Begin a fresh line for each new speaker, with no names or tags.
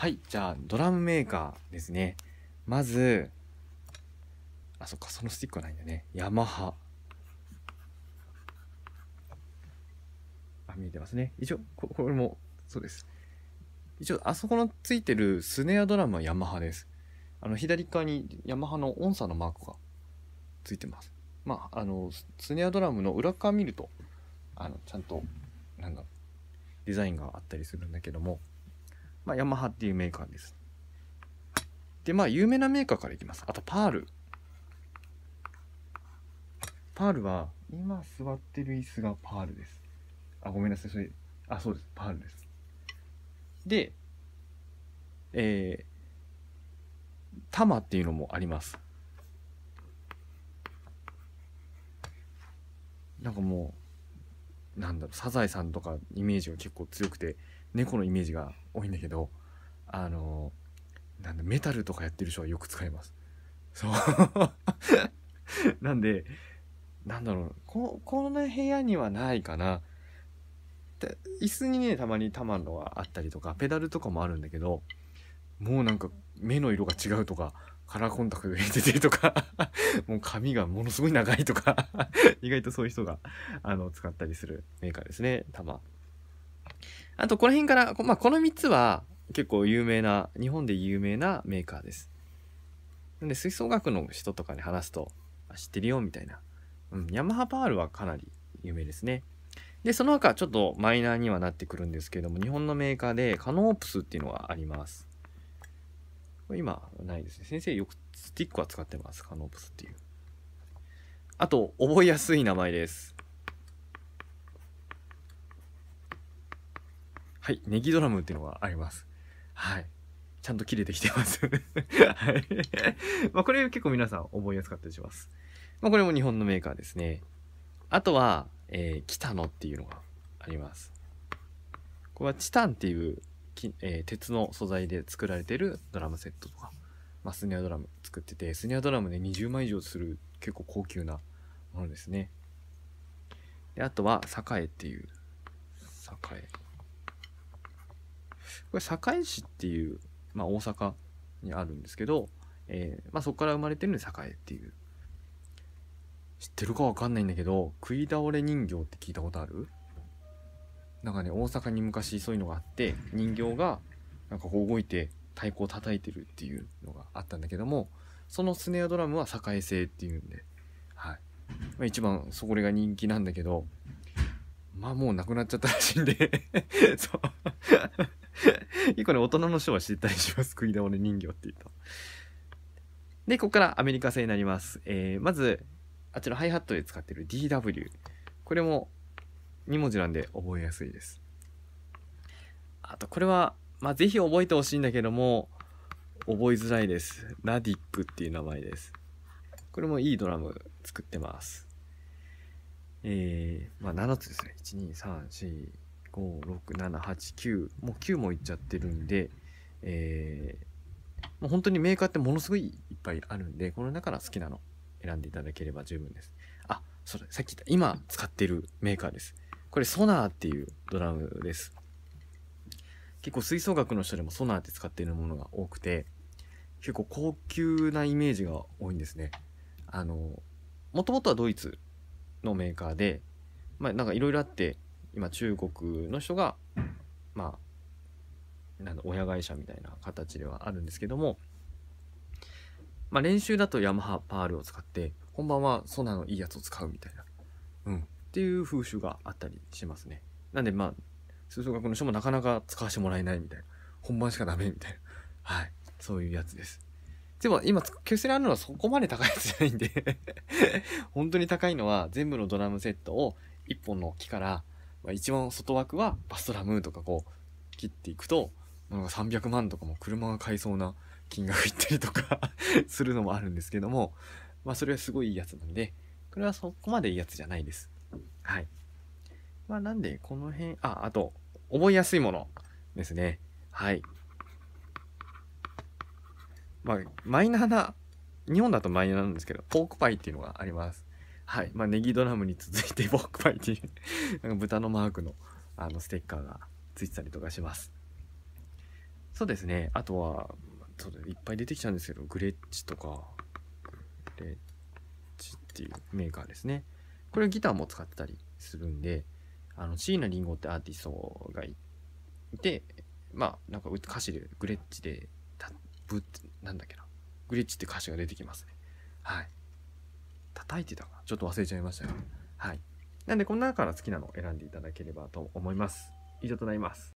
はい、じゃあドラムメーカーですね。まず、あ、そっか、そのスティックはないんだね。ヤマハ。あ、見えてますね。一応、ここれも、そうです。一応、あそこのついてるスネアドラムはヤマハです。あの、左側にヤマハの音差のマークがついてます。まあ、あの、スネアドラムの裏側見ると、あの、ちゃんと、なんだ、デザインがあったりするんだけども、まあ、ヤマハっていうメーカーです。で、まあ、有名なメーカーからいきます。あと、パール。パールは、今座ってる椅子がパールです。あ、ごめんなさい。それ、あ、そうです。パールです。で、えー、タマっていうのもあります。なんかもう、なんだろうサザエさんとかイメージが結構強くて猫のイメージが多いんだけどあのなんだメタルとかやってる人はよく使いますそう なんでなんだろうここの部屋にはないかな椅子にねたまにたまんのがあったりとかペダルとかもあるんだけどもうなんか目の色が違うとかカラーコンタクト入れててとか もう髪がものすごい長いとか 意外とそういう人が、あの、使ったりするメーカーですね、たま。あと、この辺から、まあ、この3つは結構有名な、日本で有名なメーカーです。なんで、吹奏楽の人とかに話すと、知ってるよ、みたいな。うん、ヤマハパールはかなり有名ですね。で、その他、ちょっとマイナーにはなってくるんですけども、日本のメーカーで、カノープスっていうのがあります。今ないですね。先生よくスティックは使ってます。カノープスっていう。あと、覚えやすい名前です。はい、ネギドラムっていうのがあります。はい。ちゃんと切れてきてます はい。まあこれ結構皆さん覚えやすかったりします。まあこれも日本のメーカーですね。あとは、えー、北野っていうのがあります。これはチタンっていうえー、鉄の素材で作られてるドラムセットとか、まあ、スネアドラム作っててスネアドラムで、20万以上する結構高級なものですねであとは栄っていう栄これ栄市っていう、まあ、大阪にあるんですけど、えー、まあ、そこから生まれてるんで栄っていう知ってるかわかんないんだけど食い倒れ人形って聞いたことあるなんかね大阪に昔そういうのがあって人形がなんかこう動いて太鼓を叩いてるっていうのがあったんだけどもそのスネアドラムは栄製っていうんで、はいまあ、一番そこが人気なんだけどまあもうなくなっちゃったらしいんで そう結個ね大人の人は知ったりします食い倒れ人形っていうと。でここからアメリカ製になります、えー、まずあっちのハイハットで使ってる DW これも2文字なんで覚えやすいですあとこれはまあ是非覚えてほしいんだけども覚えづらいですラディックっていう名前ですこれもいいドラム作ってますえー、まあ7つですね123456789もう9もいっちゃってるんでえー、もう本当にメーカーってものすごいいっぱいあるんでこの中から好きなの選んでいただければ十分ですあそれさっき言った今使ってるメーカーですこれソナーっていうドラムです。結構吹奏楽の人でもソナーって使っているものが多くて、結構高級なイメージが多いんですね。あの、もともとはドイツのメーカーで、まあなんかいろいろあって、今中国の人が、まあ、なん親会社みたいな形ではあるんですけども、まあ練習だとヤマハパールを使って、本番はソナーのいいやつを使うみたいな。うん。っていう風習があったりしますね。なんでまあ、吹奏楽の人もなかなか使わせてもらえないみたいな。本番しかダメみたいな。はい。そういうやつです。でも今、ケスラーのはそこまで高いやつじゃないんで 本当に高いのは全部のドラムセットを1本の木から、まあ、一番外枠はバストラムとかこう切っていくと、なんか300万とかも車が買いそうな金額いったりとか するのもあるんですけども、まあそれはすごいいいやつなんで、これはそこまでいいやつじゃないです。はい。まあ、なんで、この辺、あ、あと、覚えやすいものですね。はい。まあ、マイナーな、日本だとマイナーなんですけど、ポークパイっていうのがあります。はい。まあ、ネギドラムに続いて ポークパイっていうなんか豚のマークの、あの、ステッカーがついてたりとかします。そうですね。あとは、そうだいっぱい出てきちゃうんですけど、グレッチとか、グレッチっていうメーカーですね。これギターも使ってたりするんで、あの、椎名林檎ってアーティストがいて、まあ、なんか歌詞でグレッチで、たぶなんだっけな。グレッチって歌詞が出てきますね。はい。叩いてたかちょっと忘れちゃいましたね。はい。なんで、この中から好きなのを選んでいただければと思います。以上となります。